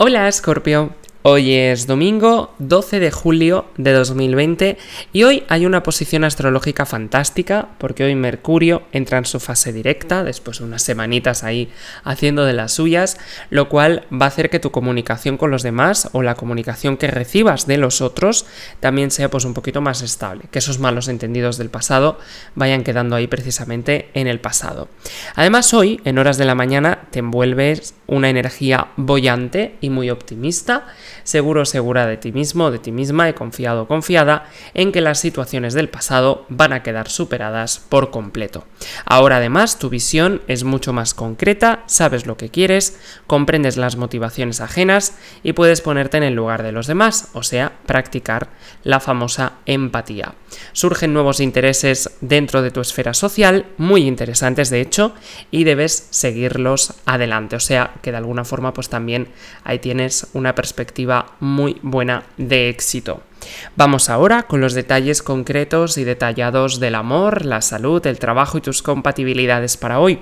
Hola Scorpio, Hoy es domingo 12 de julio de 2020 y hoy hay una posición astrológica fantástica porque hoy Mercurio entra en su fase directa después de unas semanitas ahí haciendo de las suyas, lo cual va a hacer que tu comunicación con los demás o la comunicación que recibas de los otros también sea pues un poquito más estable, que esos malos entendidos del pasado vayan quedando ahí precisamente en el pasado. Además hoy en horas de la mañana te envuelves una energía bollante y muy optimista seguro segura de ti mismo, de ti misma y confiado confiada en que las situaciones del pasado van a quedar superadas por completo. Ahora además tu visión es mucho más concreta, sabes lo que quieres, comprendes las motivaciones ajenas y puedes ponerte en el lugar de los demás, o sea, practicar la famosa empatía. Surgen nuevos intereses dentro de tu esfera social, muy interesantes de hecho, y debes seguirlos adelante, o sea, que de alguna forma pues también ahí tienes una perspectiva muy buena de éxito. Vamos ahora con los detalles concretos y detallados del amor, la salud, el trabajo y tus compatibilidades para hoy.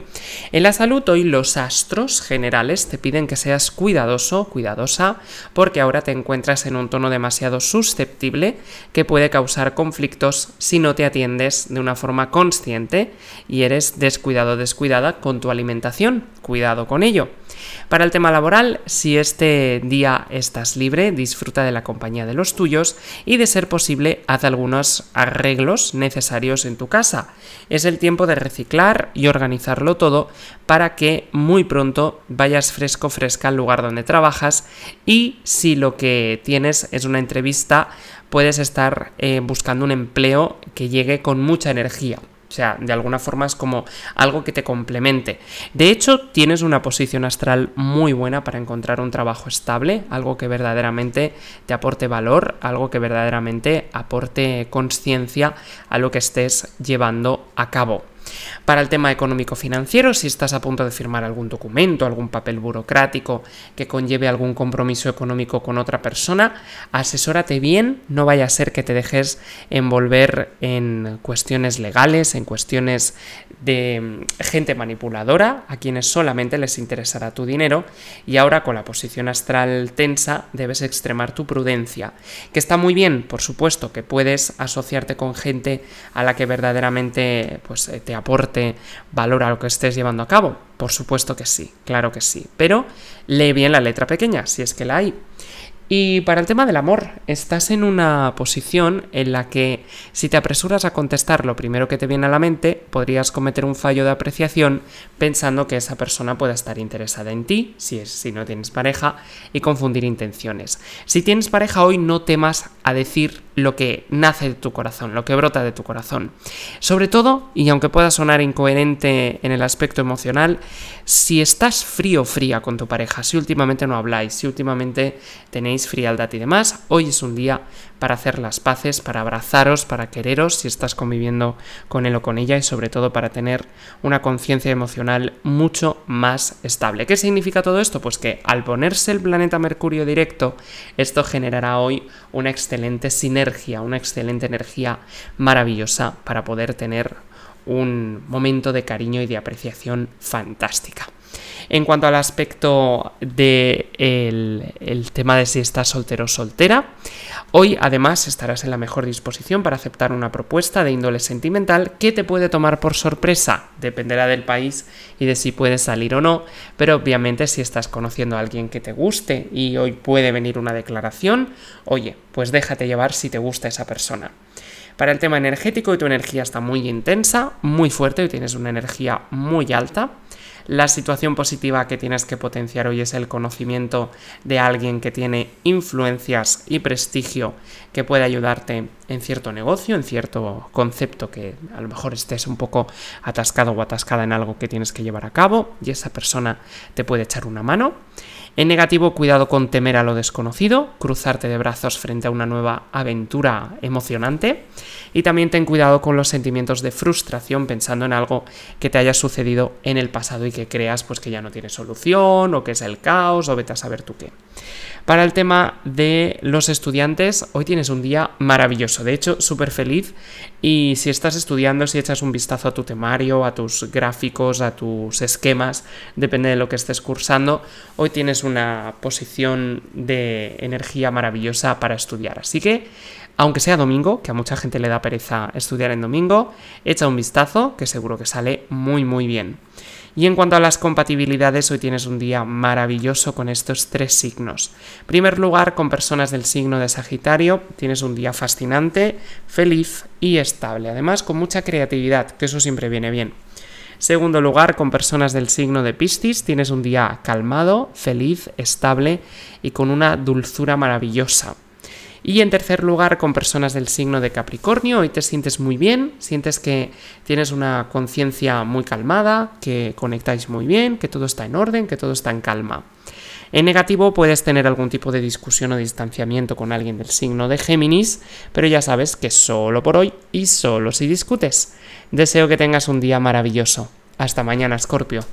En la salud hoy los astros generales te piden que seas cuidadoso, cuidadosa, porque ahora te encuentras en un tono demasiado susceptible que puede causar conflictos si no te atiendes de una forma consciente y eres descuidado, descuidada con tu alimentación. Cuidado con ello. Para el tema laboral, si este día estás libre, disfruta de la compañía de los tuyos y de ser posible haz algunos arreglos necesarios en tu casa. Es el tiempo de reciclar y organizarlo todo para que muy pronto vayas fresco fresca al lugar donde trabajas y si lo que tienes es una entrevista puedes estar eh, buscando un empleo que llegue con mucha energía. O sea, de alguna forma es como algo que te complemente. De hecho, tienes una posición astral muy buena para encontrar un trabajo estable, algo que verdaderamente te aporte valor, algo que verdaderamente aporte conciencia a lo que estés llevando a cabo. Para el tema económico-financiero, si estás a punto de firmar algún documento, algún papel burocrático que conlleve algún compromiso económico con otra persona, asesórate bien, no vaya a ser que te dejes envolver en cuestiones legales, en cuestiones de mm, gente manipuladora, a quienes solamente les interesará tu dinero, y ahora con la posición astral tensa debes extremar tu prudencia, que está muy bien, por supuesto, que puedes asociarte con gente a la que verdaderamente pues, te aporte valor a lo que estés llevando a cabo? Por supuesto que sí, claro que sí, pero lee bien la letra pequeña, si es que la hay. Y para el tema del amor, estás en una posición en la que si te apresuras a contestar lo primero que te viene a la mente, podrías cometer un fallo de apreciación pensando que esa persona pueda estar interesada en ti, si, es, si no tienes pareja, y confundir intenciones. Si tienes pareja hoy, no temas a decir lo que nace de tu corazón, lo que brota de tu corazón. Sobre todo, y aunque pueda sonar incoherente en el aspecto emocional, si estás frío o fría con tu pareja, si últimamente no habláis, si últimamente tenéis frialdad y demás, hoy es un día para hacer las paces, para abrazaros, para quereros si estás conviviendo con él o con ella y sobre todo para tener una conciencia emocional mucho más estable. ¿Qué significa todo esto? Pues que al ponerse el planeta Mercurio directo, esto generará hoy una excelente sinergia, una excelente energía maravillosa para poder tener un momento de cariño y de apreciación fantástica. En cuanto al aspecto del tema de si estás soltero o soltera, hoy además estarás en la mejor disposición para aceptar una propuesta de índole sentimental que te puede tomar por sorpresa, dependerá del país y de si puedes salir o no, pero obviamente si estás conociendo a alguien que te guste y hoy puede venir una declaración, oye, pues déjate llevar si te gusta esa persona. Para el tema energético, tu energía está muy intensa, muy fuerte, y tienes una energía muy alta. La situación positiva que tienes que potenciar hoy es el conocimiento de alguien que tiene influencias y prestigio que puede ayudarte en cierto negocio, en cierto concepto que a lo mejor estés un poco atascado o atascada en algo que tienes que llevar a cabo y esa persona te puede echar una mano. En negativo, cuidado con temer a lo desconocido, cruzarte de brazos frente a una nueva aventura emocionante. Y también ten cuidado con los sentimientos de frustración pensando en algo que te haya sucedido en el pasado y que creas pues que ya no no tiene solución o que es el caos o vete a saber tú qué. Para el tema de los estudiantes, hoy tienes un día maravilloso, de hecho súper feliz y si estás estudiando, si echas un vistazo a tu temario, a tus gráficos, a tus esquemas, depende de lo que estés cursando, hoy tienes una posición de energía maravillosa para estudiar. Así que, aunque sea domingo, que a mucha gente le da pereza estudiar en domingo, echa un vistazo que seguro que sale muy muy bien. Y en cuanto a las compatibilidades, hoy tienes un día maravilloso con estos tres signos. En primer lugar, con personas del signo de Sagitario, tienes un día fascinante, feliz y estable, además con mucha creatividad, que eso siempre viene bien. Segundo lugar, con personas del signo de Piscis, tienes un día calmado, feliz, estable y con una dulzura maravillosa. Y en tercer lugar, con personas del signo de Capricornio, hoy te sientes muy bien, sientes que tienes una conciencia muy calmada, que conectáis muy bien, que todo está en orden, que todo está en calma. En negativo puedes tener algún tipo de discusión o distanciamiento con alguien del signo de Géminis, pero ya sabes que solo por hoy y solo si discutes. Deseo que tengas un día maravilloso. Hasta mañana, Scorpio.